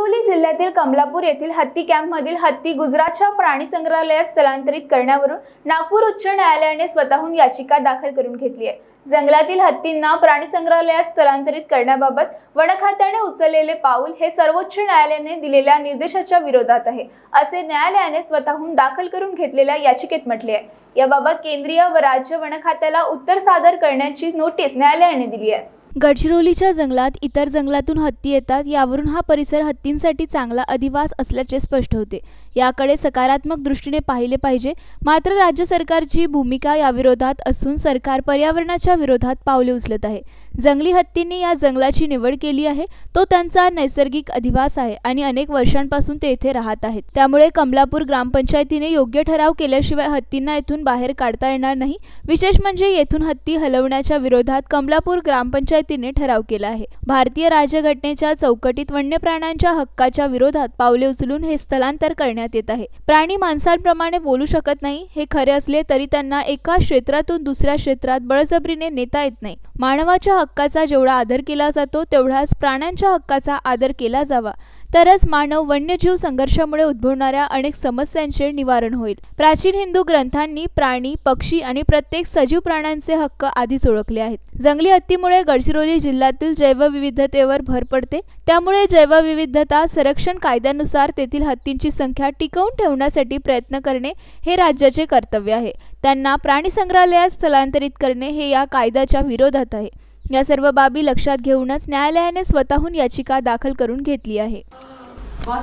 गडचिरोली जिल्ह्यातील कमलापूर येथील हत्ती कॅम्पमधील हत्ती गुजरातच्या प्राणी संग्रहालयात स्थलांतरित करण्यावरून नागपूर उच्च न्यायालयाने स्वतःहून याचिका दाखल करून घेतली आहे जंगलातील हत्तींना प्राणी संग्रहालयात स्थलांतरित करण्याबाबत वन खात्याने उचललेले पाऊल हे सर्वोच्च न्यायालयाने दिलेल्या निर्देशाच्या विरोधात आहे असे न्यायालयाने स्वतःहून दाखल करून घेतलेल्या याचिकेत म्हटले आहे याबाबत केंद्रीय व राज्य वन खात्याला उत्तर सादर करण्याची नोटीस न्यायालयाने दिली आहे गडचिरोलीच्या जंगलात इतर जंगलातून हत्ती येतात यावरून हा परिसर हत्तींसाठी चांगला अधिवास असल्याचे स्पष्ट होते याकडे सकारात्मक दृष्टीने पाहिले पाहिजे मात्र राज्य सरकारची भूमिका या विरोधात असून सरकार पर्यावरणाच्या विरोधात पावले उचलत आहे जंगली हत्तींनी या जंगलाची निवड केली आहे तो त्यांचा नैसर्गिक अधिवास आहे आणि अनेक वर्षांपासून ते येथे राहत आहेत त्यामुळे कमलापूर ग्रामपंचायतीने योग्य ठराव केल्याशिवाय हत्तींना येथून बाहेर काढता येणार नाही विशेष म्हणजे येथून हत्ती हलवण्याच्या विरोधात कमलापूर ग्रामपंचायत पंचायतीने ठराव केला आहे भारतीय राज्यघटनेच्या चौकटीत वन्य प्राण्यांच्या हक्काच्या विरोधात पावले उचलून हे स्थलांतर करण्यात येत आहे प्राणी माणसांप्रमाणे बोलू शकत नाही हे खरे असले तरी त्यांना एका क्षेत्रातून दुसऱ्या क्षेत्रात बळजबरीने नेता येत नाही मानवाच्या हक्काचा जेवढा आदर केला जातो तेवढाच प्राण्यांच्या हक्काचा आदर केला जावा तरच मानव वन्यजीव संघर्षामुळे उद्भवणाऱ्या अनेक समस्यांचे निवारण होईल प्राचीन हिंदू ग्रंथांनी प्राणी पक्षी आणि प्रत्येक सजीव प्राण्यांचे हक्क आधीच ओळखले आहेत जंगली हत्तीमुळे गडचिरोली जिल्ह्यातील जैवविविधतेवर भर पडते त्यामुळे जैवविविधता संरक्षण कायद्यानुसार तेथील हत्तींची संख्या टिकवून ठेवण्यासाठी प्रयत्न करणे हे राज्याचे कर्तव्य आहे त्यांना प्राणी संग्रहालयात स्थलांतरित करणे हे या कायद्याच्या विरोधात आहे या सर्व बाबी लक्षा घेन न्यायालय याचिका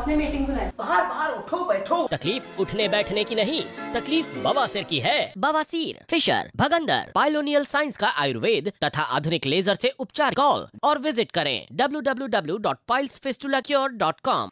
ने मीटिंग याचिका बाहर बाहर उठो बैठो तकलीफ उठने बैठने की नहीं तकलीफ बवासीर की है बवासीर फिशर भगंदर पाइलोनियल साइंस का आयुर्वेद तथा आधुनिक लेजर से उपचार कॉल और विजिट करें W W W dot piles dot com